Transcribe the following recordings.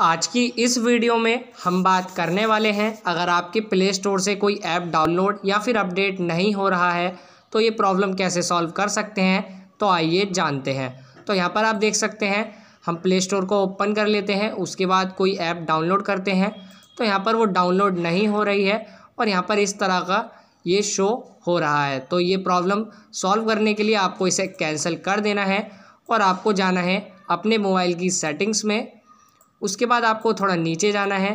आज की इस वीडियो में हम बात करने वाले हैं अगर आपके प्ले स्टोर से कोई ऐप डाउनलोड या फिर अपडेट नहीं हो रहा है तो ये प्रॉब्लम कैसे सॉल्व कर सकते हैं तो आइए जानते हैं तो यहाँ पर आप देख सकते हैं हम प्ले स्टोर को ओपन कर लेते हैं उसके बाद कोई ऐप डाउनलोड करते हैं तो यहाँ पर वो डाउनलोड नहीं हो रही है और यहाँ पर इस तरह का ये शो हो रहा है तो ये प्रॉब्लम सॉल्व करने के लिए आपको इसे कैंसिल कर देना है और आपको जाना है अपने मोबाइल की सेटिंग्स में उसके बाद आपको थोड़ा नीचे जाना है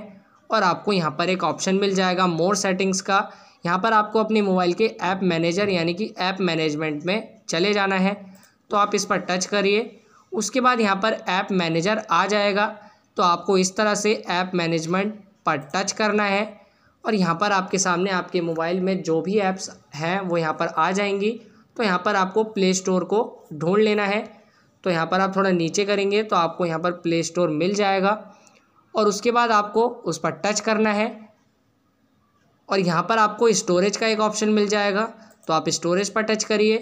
और आपको यहाँ पर एक ऑप्शन मिल जाएगा मोर सेटिंग्स का यहाँ पर आपको अपने मोबाइल के ऐप मैनेजर यानी कि ऐप मैनेजमेंट में चले जाना है तो आप इस पर टच करिए उसके बाद यहाँ पर ऐप मैनेजर आ जाएगा तो आपको इस तरह से ऐप मैनेजमेंट पर टच करना है और यहाँ पर आपके सामने आपके मोबाइल में जो भी ऐप्स हैं वो यहाँ पर आ जाएंगी तो यहाँ पर आपको प्ले स्टोर को ढूंढ लेना है तो यहाँ पर आप थोड़ा नीचे करेंगे तो आपको यहाँ पर प्ले स्टोर मिल जाएगा और उसके बाद आपको उस पर टच करना है और यहाँ पर आपको स्टोरेज का एक ऑप्शन मिल जाएगा तो आप स्टोरेज पर टच करिए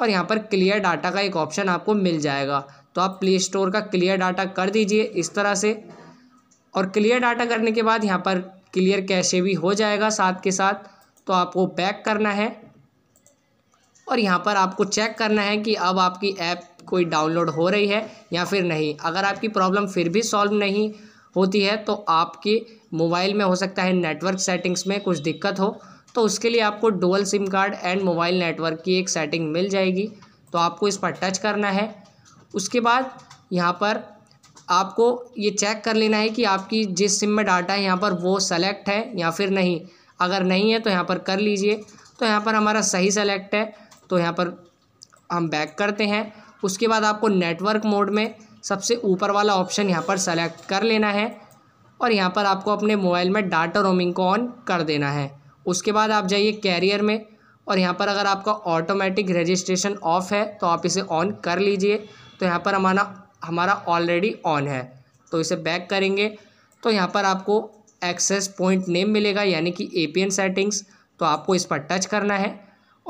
और यहाँ पर क्लियर डाटा का एक ऑप्शन आपको मिल जाएगा तो आप प्ले स्टोर का क्लियर डाटा कर दीजिए इस तरह से और क्लियर डाटा करने के बाद यहाँ पर क्लियर कैसे भी हो जाएगा साथ के साथ तो आपको बैक करना है और यहाँ पर आपको चेक करना है कि अब आपकी ऐप कोई डाउनलोड हो रही है या फिर नहीं अगर आपकी प्रॉब्लम फिर भी सॉल्व नहीं होती है तो आपके मोबाइल में हो सकता है नेटवर्क सेटिंग्स में कुछ दिक्कत हो तो उसके लिए आपको dual sim card and mobile network की एक सेटिंग मिल जाएगी तो आपको इस पर टच करना है उसके बाद यहाँ पर आपको ये चेक कर लेना है कि आपकी जिस सिम में डाटा है यहाँ पर वो सेलेक्ट है या फिर नहीं अगर नहीं है तो यहाँ पर कर लीजिए तो यहाँ पर हमारा सही सेलेक्ट है तो यहाँ पर हम बैक करते हैं उसके बाद आपको नेटवर्क मोड में सबसे ऊपर वाला ऑप्शन यहाँ पर सेलेक्ट कर लेना है और यहाँ पर आपको अपने मोबाइल में डाटा रोमिंग को ऑन कर देना है उसके बाद आप जाइए कैरियर में और यहाँ पर अगर आपका ऑटोमेटिक रजिस्ट्रेशन ऑफ है तो आप इसे ऑन कर लीजिए तो यहाँ पर हमारा हमारा ऑलरेडी ऑन है तो इसे बैक करेंगे तो यहाँ पर आपको एक्सेस पॉइंट नेम मिलेगा यानी कि ए सेटिंग्स तो आपको इस पर टच करना है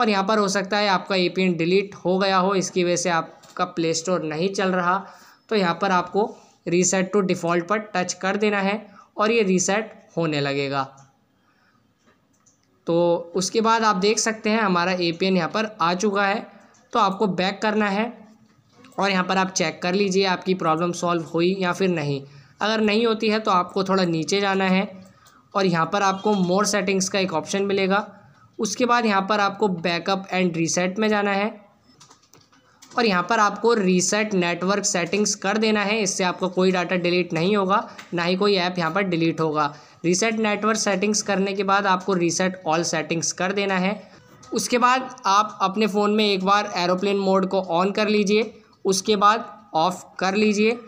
और यहाँ पर हो सकता है आपका ए पी एन डिलीट हो गया हो इसकी वजह से आपका प्ले स्टोर नहीं चल रहा तो यहाँ पर आपको रीसेट टू डिफ़ॉल्ट पर टच कर देना है और ये रीसेट होने लगेगा तो उसके बाद आप देख सकते हैं हमारा ए पी एन यहाँ पर आ चुका है तो आपको बैक करना है और यहाँ पर आप चेक कर लीजिए आपकी प्रॉब्लम सॉल्व हुई या फिर नहीं अगर नहीं होती है तो आपको थोड़ा नीचे जाना है और यहाँ पर आपको मोर सेटिंग्स का एक ऑप्शन मिलेगा उसके बाद यहाँ पर आपको बैकअप एंड रीसेट में जाना है और यहाँ पर आपको रीसेट नेटवर्क सेटिंग्स कर देना है इससे आपको कोई डाटा डिलीट नहीं होगा ना ही कोई ऐप यहाँ पर डिलीट होगा रीसेट नेटवर्क सेटिंग्स करने के बाद आपको रीसेट ऑल सेटिंग्स कर देना है उसके बाद आप अपने फ़ोन में एक बार एरोप्लेन मोड को ऑन कर लीजिए उसके बाद ऑफ़ कर लीजिए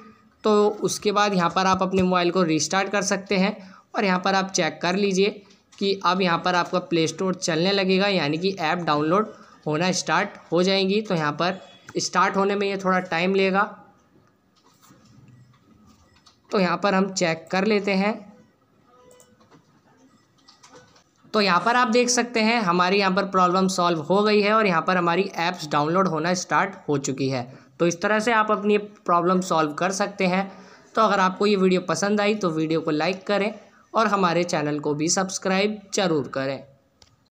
तो उसके बाद यहाँ पर आप अपने मोबाइल को रिस्टार्ट कर सकते हैं और यहाँ पर आप चेक कर लीजिए कि अब यहाँ पर आपका प्ले स्टोर चलने लगेगा यानी कि ऐप डाउनलोड होना स्टार्ट हो जाएंगी तो यहाँ पर स्टार्ट होने में ये थोड़ा टाइम लेगा तो यहाँ पर हम चेक कर लेते हैं तो यहाँ पर आप देख सकते हैं हमारी यहाँ पर प्रॉब्लम सॉल्व हो गई है और यहाँ पर हमारी ऐप्स डाउनलोड होना स्टार्ट हो चुकी है तो इस तरह से आप अपनी प्रॉब्लम सॉल्व कर सकते हैं तो अगर आपको ये वीडियो पसंद आई तो वीडियो को लाइक करें और हमारे चैनल को भी सब्सक्राइब जरूर करें